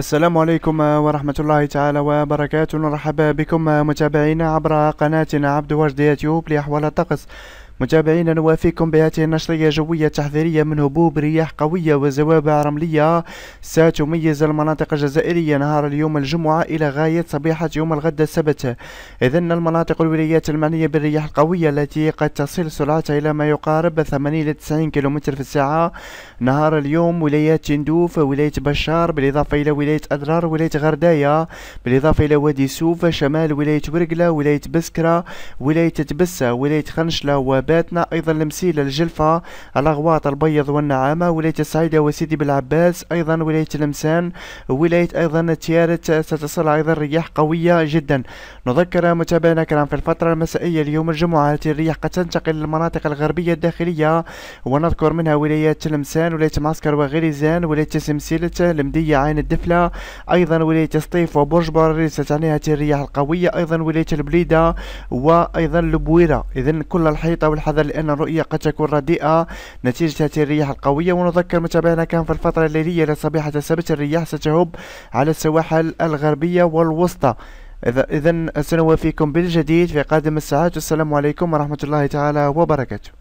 السلام عليكم ورحمة الله تعالى وبركاته نرحب بكم متابعينا عبر قناتنا عبد وجد يوتيوب لأحوال الطقس متابعينا نوافيكم بهذه النشرية جوية تحذيرية من هبوب رياح قوية وزوابع رملية ستميز المناطق الجزائرية نهار اليوم الجمعة إلى غاية صبيحة يوم الغد السبت إذن المناطق الولايات المعنية بالرياح القوية التي قد تصل سرعتها إلى ما يقارب 80 إلى 90 كم في الساعة نهار اليوم ولاية تندوف ولاية بشار بالإضافة إلى ولاية أدرار ولاية غردايا بالإضافة إلى وادي سوف شمال ولاية ورقلة ولاية بسكرة ولاية تبسة ولاية خنشلة و نباتنا أيضا لمسيلة الجلفة الأغواط البيض والنعامة ولاية السعيدة وسيدي بالعباس أيضا ولاية لمسان ولاية أيضا تيارت ستصل أيضا رياح قوية جدا نذكر متابعينا الكرام في الفترة المسائية اليوم الجمعة هذه الرياح قد تنتقل للمناطق الغربية الداخلية ونذكر منها ولاية لمسان ولاية معسكر وغريزان ولاية سمسيلة لمدية عين الدفلة أيضا ولاية سطيف وبرج باريس تعني هذه الرياح القوية أيضا ولاية البليدة وأيضا البويرة إذا كل الحيطة والحذر لأن الرؤية قد تكون رديئة نتيجة هذه الرياح القوية ونذكر متابعينا كان في الفترة الليلية لصبيحة السبت الرياح ستهب على السواحل الغربية والوسطى إذا سنوافيكم بالجديد في قادم الساعات والسلام عليكم ورحمة الله تعالى وبركاته